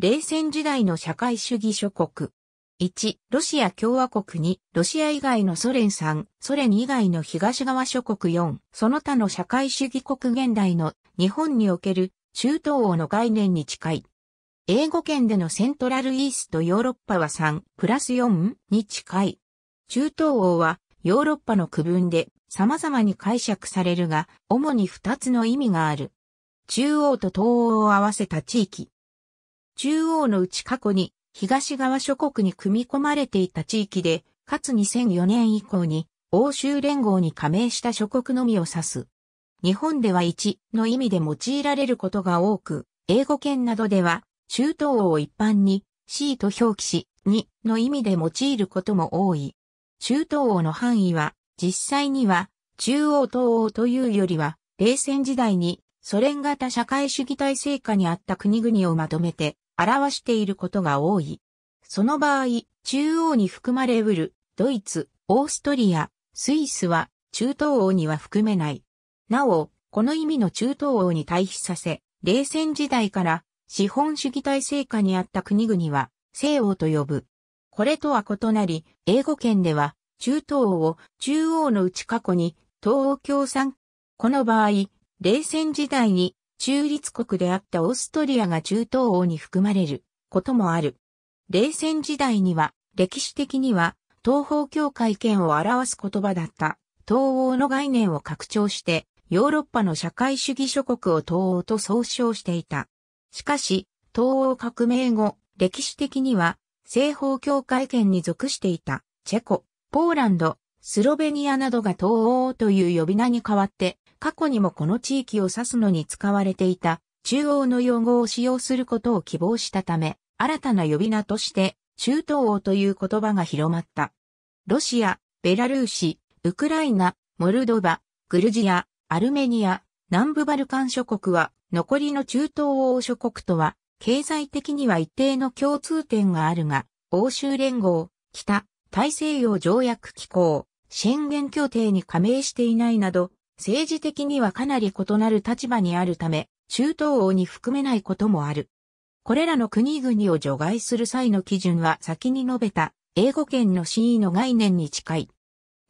冷戦時代の社会主義諸国。1、ロシア共和国2、ロシア以外のソ連3、ソ連以外の東側諸国4、その他の社会主義国現代の日本における中東欧の概念に近い。英語圏でのセントラルイーストヨーロッパは3、プラス4に近い。中東欧はヨーロッパの区分で様々に解釈されるが、主に2つの意味がある。中央と東欧を合わせた地域。中央のうち過去に東側諸国に組み込まれていた地域で、かつ2004年以降に欧州連合に加盟した諸国のみを指す。日本では1の意味で用いられることが多く、英語圏などでは中東を一般に C と表記し、2の意味で用いることも多い。中東欧の範囲は実際には中央東欧というよりは冷戦時代にソ連型社会主義体制下にあった国々をまとめて表していることが多い。その場合、中央に含まれうるドイツ、オーストリア、スイスは中東欧には含めない。なお、この意味の中東欧に対比させ、冷戦時代から資本主義体制下にあった国々は西欧と呼ぶ。これとは異なり、英語圏では中東欧を中央の内過去に東欧共産。この場合、冷戦時代に中立国であったオーストリアが中東欧に含まれることもある。冷戦時代には歴史的には東方教会圏を表す言葉だった東欧の概念を拡張してヨーロッパの社会主義諸国を東欧と総称していた。しかし東欧革命後歴史的には西方教会圏に属していたチェコ、ポーランド、スロベニアなどが東欧という呼び名に代わって、過去にもこの地域を指すのに使われていた中央の用語を使用することを希望したため、新たな呼び名として中東欧という言葉が広まった。ロシア、ベラルーシ、ウクライナ、モルドバ、グルジア、アルメニア、南部バルカン諸国は残りの中東欧諸国とは経済的には一定の共通点があるが、欧州連合、北、大西洋条約機構、宣言協定に加盟していないなど、政治的にはかなり異なる立場にあるため、中東欧に含めないこともある。これらの国々を除外する際の基準は先に述べた英語圏の真意の概念に近い。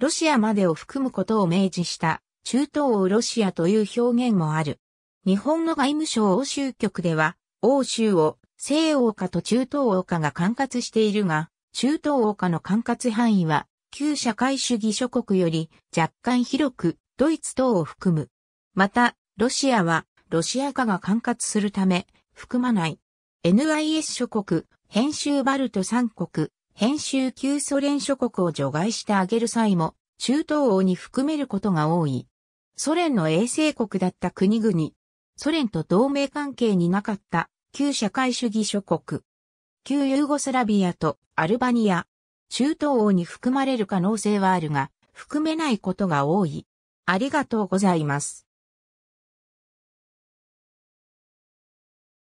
ロシアまでを含むことを明示した中東欧ロシアという表現もある。日本の外務省欧州局では、欧州を西欧化と中東欧化が管轄しているが、中東欧化の管轄範囲は旧社会主義諸国より若干広くドイツ等を含む。また、ロシアはロシア化が管轄するため含まない。NIS 諸国、編集バルト三国、編集旧ソ連諸国を除外してあげる際も中東欧に含めることが多い。ソ連の衛星国だった国々、ソ連と同盟関係になかった旧社会主義諸国、旧ユーゴスラビアとアルバニア、中東王に含まれる可能性はあるが、含めないことが多い。ありがとうございます。